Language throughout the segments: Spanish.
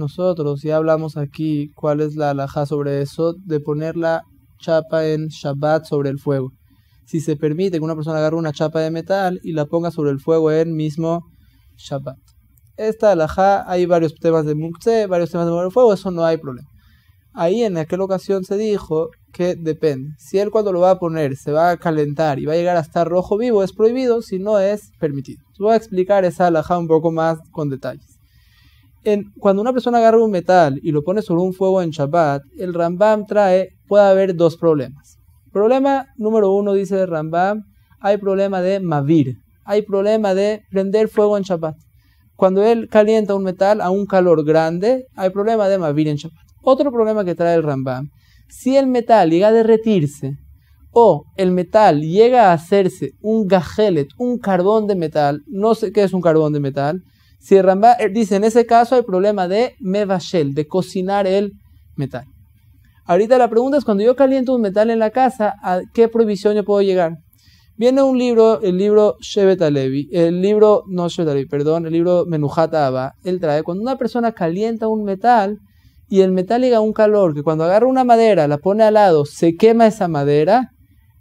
Nosotros ya hablamos aquí cuál es la alhaja sobre eso, de poner la chapa en Shabbat sobre el fuego. Si se permite que una persona agarre una chapa de metal y la ponga sobre el fuego en mismo Shabbat. Esta alhaja, hay varios temas de mukse, varios temas de fuego, eso no hay problema. Ahí en aquella ocasión se dijo que depende. Si él cuando lo va a poner se va a calentar y va a llegar a estar rojo vivo, es prohibido, si no es permitido. Voy a explicar esa alhaja un poco más con detalles cuando una persona agarra un metal y lo pone sobre un fuego en Shabbat, el Rambam trae, puede haber dos problemas. Problema número uno, dice el Rambam, hay problema de mavir, hay problema de prender fuego en Shabbat. Cuando él calienta un metal a un calor grande, hay problema de mavir en Shabbat. Otro problema que trae el Rambam, si el metal llega a derretirse o el metal llega a hacerse un gajelet, un carbón de metal, no sé qué es un carbón de metal, eh, dice, en ese caso hay problema de mevashel, de cocinar el metal. Ahorita la pregunta es, cuando yo caliento un metal en la casa, ¿a qué prohibición yo puedo llegar? Viene un libro, el libro Shevet el libro, no Shevet perdón, el libro Menuhat Abba, él trae, cuando una persona calienta un metal y el metal llega a un calor, que cuando agarra una madera, la pone al lado, se quema esa madera,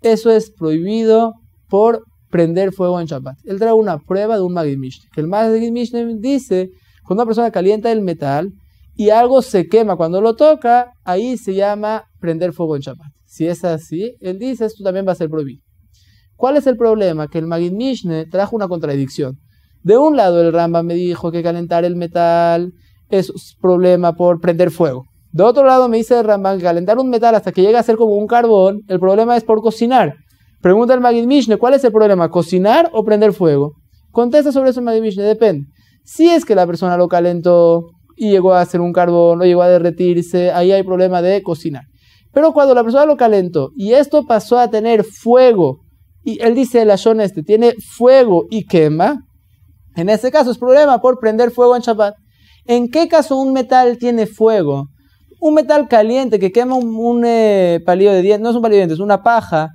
eso es prohibido por prender fuego en Shabbat. Él trae una prueba de un Magid Mishne... Que el Magid Mishne dice, cuando una persona calienta el metal y algo se quema cuando lo toca, ahí se llama prender fuego en Shabbat. Si es así, él dice, esto también va a ser prohibido. ¿Cuál es el problema? Que el Magid Mishne... trajo una contradicción. De un lado, el Ramban me dijo que calentar el metal es problema por prender fuego. De otro lado, me dice el Rambam que calentar un metal hasta que llega a ser como un carbón, el problema es por cocinar. Pregunta el Magid Mishne, ¿cuál es el problema? ¿Cocinar o prender fuego? Contesta sobre eso el Magid Mishne, depende. Si es que la persona lo calentó y llegó a hacer un carbón, lo llegó a derretirse, ahí hay problema de cocinar. Pero cuando la persona lo calentó y esto pasó a tener fuego, y él dice el Ashon este, tiene fuego y quema, en ese caso es problema por prender fuego en Shabbat. ¿En qué caso un metal tiene fuego? Un metal caliente que quema un, eh, palillo de dientes, no es un palillo de dientes, es una paja,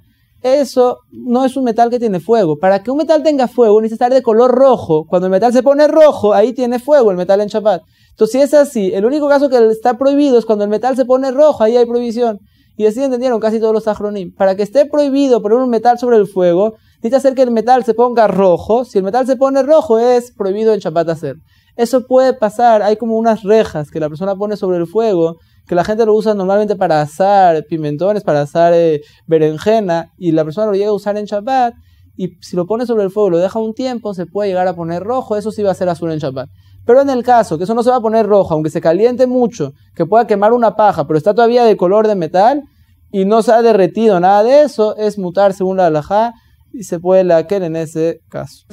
eso no es un metal que tiene fuego. Para que un metal tenga fuego, necesita estar de color rojo. Cuando el metal se pone rojo, ahí tiene fuego el metal en Entonces, si es así, el único caso que está prohibido es cuando el metal se pone rojo, ahí hay prohibición. Y así entendieron casi todos los ajronim. Para que esté prohibido poner un metal sobre el fuego, necesita hacer que el metal se ponga rojo. Si el metal se pone rojo, es prohibido en hacer. Eso puede pasar, hay como unas rejas que la persona pone sobre el fuego que la gente lo usa normalmente para asar pimentones, para asar eh, berenjena, y la persona lo llega a usar en Shabbat, y si lo pone sobre el fuego, lo deja un tiempo, se puede llegar a poner rojo, eso sí va a ser azul en Shabbat. Pero en el caso que eso no se va a poner rojo, aunque se caliente mucho, que pueda quemar una paja, pero está todavía de color de metal y no se ha derretido nada de eso, es mutar según la halajá y se puede laquer en ese caso.